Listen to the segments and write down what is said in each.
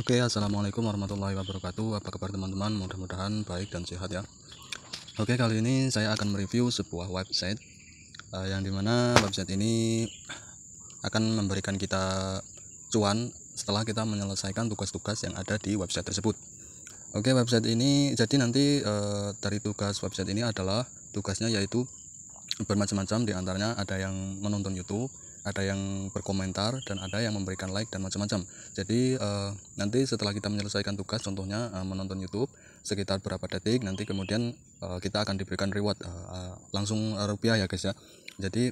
Oke, okay, assalamualaikum warahmatullahi wabarakatuh. Apa kabar teman-teman? Mudah-mudahan baik dan sehat ya. Oke, okay, kali ini saya akan mereview sebuah website uh, yang dimana website ini akan memberikan kita cuan setelah kita menyelesaikan tugas-tugas yang ada di website tersebut. Oke, okay, website ini jadi nanti uh, dari tugas website ini adalah tugasnya yaitu bermacam-macam diantaranya ada yang menonton YouTube ada yang berkomentar dan ada yang memberikan like dan macam-macam jadi uh, nanti setelah kita menyelesaikan tugas contohnya uh, menonton YouTube sekitar berapa detik nanti kemudian uh, kita akan diberikan reward uh, uh, langsung rupiah ya guys ya jadi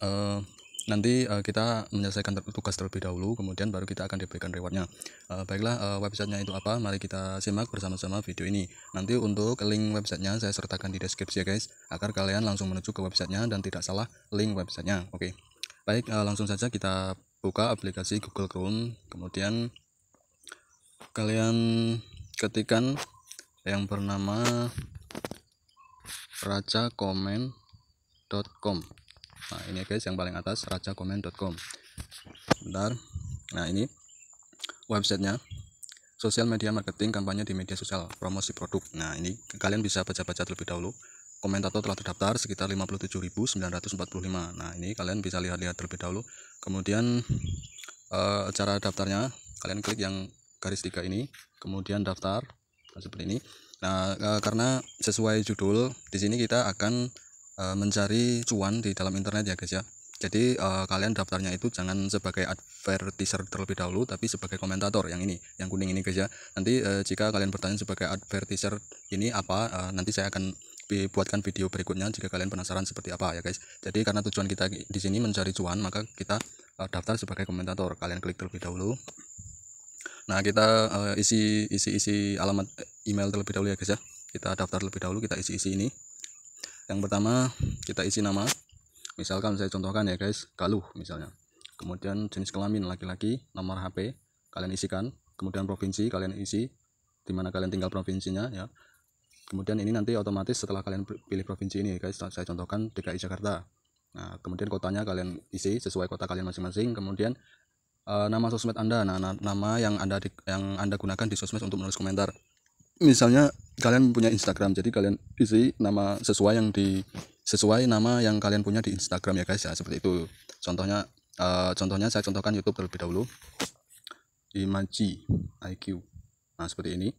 uh, nanti uh, kita menyelesaikan tugas terlebih dahulu kemudian baru kita akan diberikan rewardnya uh, baiklah uh, websitenya itu apa mari kita simak bersama-sama video ini nanti untuk link websitenya saya sertakan di deskripsi ya guys agar kalian langsung menuju ke websitenya dan tidak salah link websitenya oke okay. Baik, eh, langsung saja kita buka aplikasi Google Chrome. Kemudian kalian ketikan yang bernama rajakomen.com. Nah, ini guys yang paling atas rajakomen.com. Bentar. Nah, ini websitenya sosial media marketing kampanye di media sosial promosi produk nah ini kalian bisa baca-baca terlebih dahulu komentator telah terdaftar sekitar 57.945. Nah, ini kalian bisa lihat-lihat terlebih dahulu. Kemudian uh, cara daftarnya, kalian klik yang garis tiga ini, kemudian daftar nah, seperti ini. Nah, uh, karena sesuai judul, di sini kita akan uh, mencari cuan di dalam internet ya, guys ya. Jadi uh, kalian daftarnya itu jangan sebagai advertiser terlebih dahulu, tapi sebagai komentator yang ini, yang kuning ini guys ya. Nanti uh, jika kalian bertanya sebagai advertiser ini apa, uh, nanti saya akan dibuatkan video berikutnya jika kalian penasaran seperti apa ya guys. Jadi karena tujuan kita di sini mencari cuan, maka kita uh, daftar sebagai komentator. Kalian klik terlebih dahulu. Nah, kita uh, isi isi isi alamat eh, email terlebih dahulu ya guys ya. Kita daftar terlebih dahulu, kita isi-isi ini. Yang pertama, kita isi nama. Misalkan saya contohkan ya guys, Galuh misalnya. Kemudian jenis kelamin laki-laki, nomor HP kalian isikan, kemudian provinsi kalian isi di mana kalian tinggal provinsinya ya kemudian ini nanti otomatis setelah kalian pilih provinsi ini guys saya contohkan DKI Jakarta nah kemudian kotanya kalian isi sesuai kota kalian masing-masing kemudian uh, nama sosmed anda nah, nama yang anda di, yang anda gunakan di sosmed untuk menulis komentar misalnya kalian punya Instagram jadi kalian isi nama sesuai yang di sesuai nama yang kalian punya di Instagram ya guys ya seperti itu contohnya uh, contohnya saya contohkan YouTube terlebih dahulu Imaji IQ nah seperti ini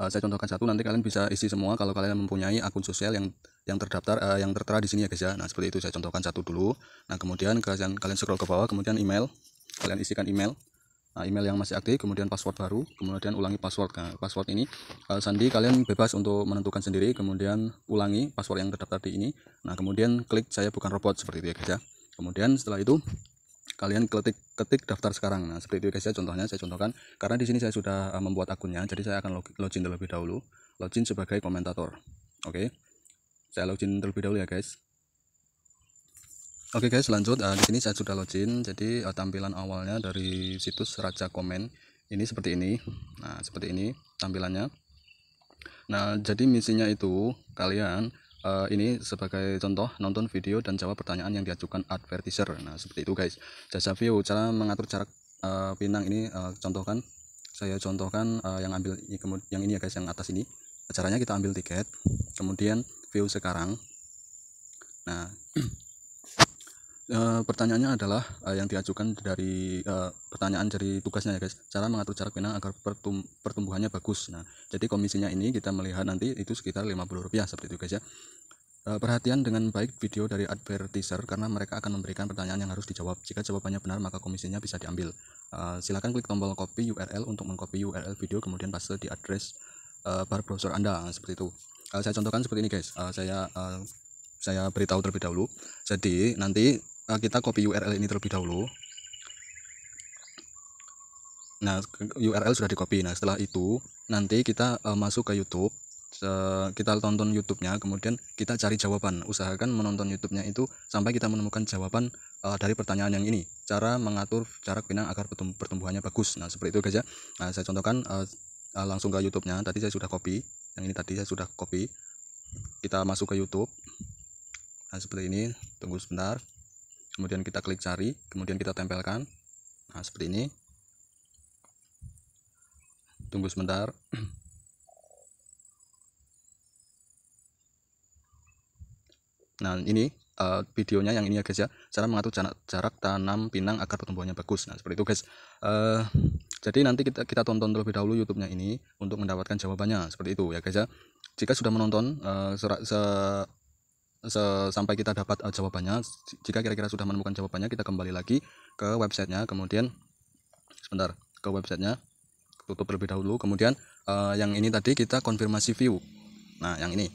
uh, saya contohkan satu nanti kalian bisa isi semua kalau kalian mempunyai akun sosial yang yang terdaftar uh, yang tertera di sini ya guys ya nah seperti itu saya contohkan satu dulu nah kemudian kalian kalian scroll ke bawah kemudian email kalian isikan email nah, email yang masih aktif kemudian password baru kemudian ulangi password nah, password ini uh, sandi kalian bebas untuk menentukan sendiri kemudian ulangi password yang terdaftar di ini nah kemudian klik saya bukan robot seperti itu ya guys ya kemudian setelah itu kalian ketik ketik daftar sekarang nah seperti itu guys ya contohnya saya contohkan karena di sini saya sudah eh, membuat akunnya jadi saya akan login terlebih dahulu login sebagai komentator oke okay. saya login terlebih dahulu ya guys Oke okay guys lanjut uh, di sini saya sudah login jadi eh, tampilan awalnya dari situs Raja Komen ini seperti ini nah seperti ini tampilannya nah jadi misinya itu kalian uh, ini sebagai contoh nonton video dan jawab pertanyaan yang diajukan advertiser nah seperti itu guys jasa view cara mengatur jarak uh, pinang ini uh, contohkan saya contohkan uh, yang ambil yang ini ya guys yang atas ini caranya kita ambil tiket kemudian view sekarang nah e, pertanyaannya adalah e, yang diajukan dari e, pertanyaan dari tugasnya ya guys cara mengatur jarak pinang agar pertum, pertumbuhannya bagus nah jadi komisinya ini kita melihat nanti itu sekitar 50 rupiah seperti itu guys ya e, perhatian dengan baik video dari advertiser karena mereka akan memberikan pertanyaan yang harus dijawab jika jawabannya benar maka komisinya bisa diambil e, silakan klik tombol copy URL untuk mengcopy URL video kemudian paste di address e, bar browser anda nah, seperti itu e, saya contohkan seperti ini guys e, saya e, saya beritahu terlebih dahulu. Jadi nanti Eh, kita copy URL ini terlebih dahulu nah URL sudah di copy nah setelah itu nanti kita uh, masuk ke YouTube kita tonton YouTube-nya kemudian kita cari jawaban usahakan menonton YouTube-nya itu sampai kita menemukan jawaban uh, dari pertanyaan yang ini cara mengatur jarak pinang agar pertumbuhannya bagus nah seperti itu guys ya nah, saya contohkan uh, uh, langsung ke YouTube-nya tadi saya sudah copy yang ini tadi saya sudah copy kita masuk ke YouTube nah seperti ini tunggu sebentar kemudian kita klik cari kemudian kita tempelkan nah seperti ini tunggu sebentar nah ini uh, videonya yang ini ya guys ya cara mengatur jarak, jarak tanam pinang agar pertumbuhannya bagus nah seperti itu guys uh, jadi nanti kita kita tonton terlebih dahulu YouTube-nya ini untuk mendapatkan jawabannya seperti itu ya guys ya jika sudah menonton uh, se, se sampai kita dapat uh, jawabannya jika kira-kira sudah menemukan jawabannya kita kembali lagi ke websitenya kemudian sebentar ke websitenya tutup terlebih dahulu kemudian uh, yang ini tadi kita konfirmasi view nah yang ini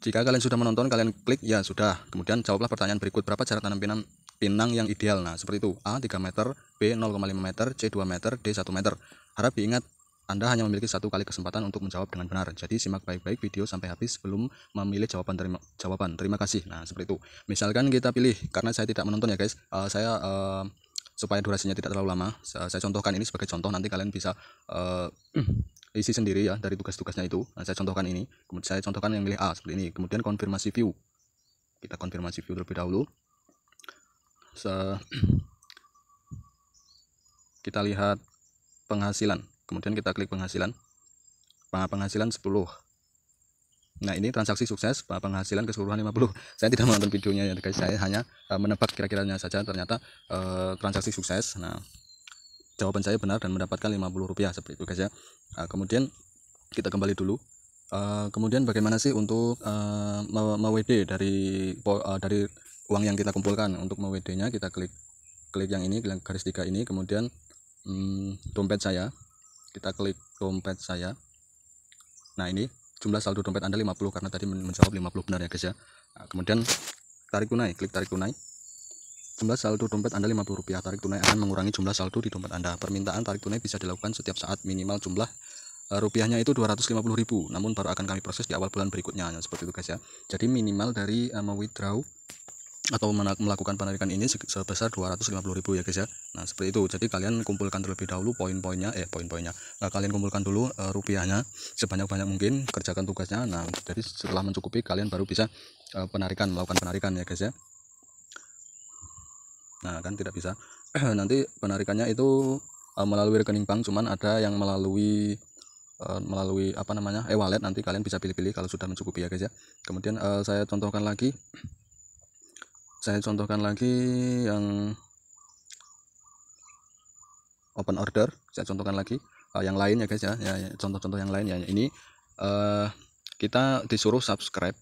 jika kalian sudah menonton kalian klik ya sudah kemudian jawablah pertanyaan berikut berapa jarak tanam pinang pinang yang ideal nah seperti itu A 3 meter B 0,5 meter C 2 meter D 1 meter harap diingat anda hanya memiliki satu kali kesempatan untuk menjawab dengan benar. Jadi simak baik-baik video sampai habis sebelum memilih jawaban terima jawaban. Terima kasih. Nah, seperti itu. Misalkan kita pilih karena saya tidak menonton ya, guys. Uh, saya uh, supaya durasinya tidak terlalu lama, saya, contohkan ini sebagai contoh nanti kalian bisa uh, isi sendiri ya dari tugas-tugasnya itu. Nah, saya contohkan ini. Kemudian saya contohkan yang milih A seperti ini. Kemudian konfirmasi view. Kita konfirmasi view terlebih dahulu. Se kita lihat penghasilan kemudian kita klik penghasilan penghasilan 10 nah ini transaksi sukses penghasilan keseluruhan 50 saya tidak menonton videonya ya guys saya hanya uh, menebak kira-kiranya saja ternyata uh, transaksi sukses nah jawaban saya benar dan mendapatkan 50 rupiah seperti itu guys ya nah, kemudian kita kembali dulu uh, kemudian bagaimana sih untuk uh, mewd dari uh, dari uang yang kita kumpulkan untuk mewd nya kita klik klik yang ini garis tiga ini kemudian hmm, dompet saya kita klik dompet saya nah ini jumlah saldo dompet anda 50 karena tadi menjawab 50 benar ya guys ya nah, kemudian tarik tunai klik tarik tunai jumlah saldo dompet anda 50 rupiah tarik tunai akan mengurangi jumlah saldo di dompet anda permintaan tarik tunai bisa dilakukan setiap saat minimal jumlah eh, rupiahnya itu 250.000 namun baru akan kami proses di awal bulan berikutnya seperti itu guys ya jadi minimal dari uh, um, withdraw atau melakukan penarikan ini sebesar 250.000 ya guys ya. Nah, seperti itu. Jadi kalian kumpulkan terlebih dahulu poin-poinnya eh poin-poinnya. Nah, kalian kumpulkan dulu e, rupiahnya sebanyak-banyak mungkin, kerjakan tugasnya. Nah, jadi setelah mencukupi kalian baru bisa e, penarikan, melakukan penarikan ya guys ya. Nah, kan tidak bisa. Nanti penarikannya itu e, melalui rekening bank, cuman ada yang melalui melalui apa namanya e-wallet nanti kalian bisa pilih-pilih kalau sudah mencukupi ya guys ya kemudian saya contohkan lagi saya contohkan lagi yang open order saya contohkan lagi uh, yang lain ya guys ya, ya, ya contoh-contoh ya, yang lain ya ini uh, kita disuruh subscribe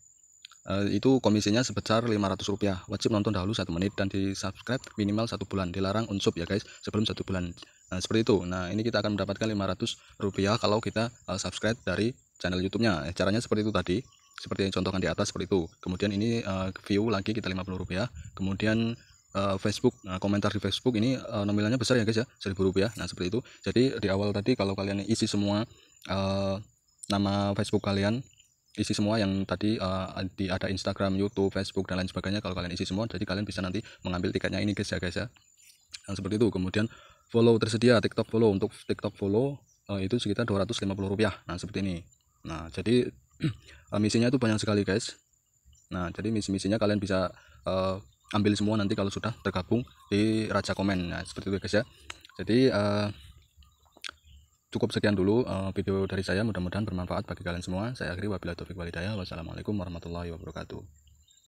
uh, itu komisinya sebesar 500 rupiah wajib nonton dahulu satu menit dan di subscribe minimal satu bulan dilarang unsub ya guys sebelum satu bulan nah seperti itu nah ini kita akan mendapatkan 500 rupiah kalau kita uh, subscribe dari channel youtube nya caranya seperti itu tadi seperti yang contohkan di atas seperti itu kemudian ini uh, view lagi kita 50 rupiah kemudian uh, Facebook nah, komentar di Facebook ini uh, nominalnya besar ya guys ya 1000 rupiah nah seperti itu jadi di awal tadi kalau kalian isi semua uh, nama Facebook kalian isi semua yang tadi uh, di ada Instagram, YouTube, Facebook dan lain sebagainya kalau kalian isi semua jadi kalian bisa nanti mengambil tiketnya ini guys ya guys ya nah seperti itu kemudian follow tersedia TikTok follow untuk TikTok follow uh, itu sekitar 250 rupiah nah seperti ini nah jadi uh, misinya itu banyak sekali guys nah jadi misi-misinya kalian bisa uh, ambil semua nanti kalau sudah tergabung di Raja Komen nah seperti itu guys ya jadi uh, cukup sekian dulu eh, video dari saya mudah-mudahan bermanfaat bagi kalian semua saya akhiri wabillahi taufiq walhidayah wassalamualaikum warahmatullahi wabarakatuh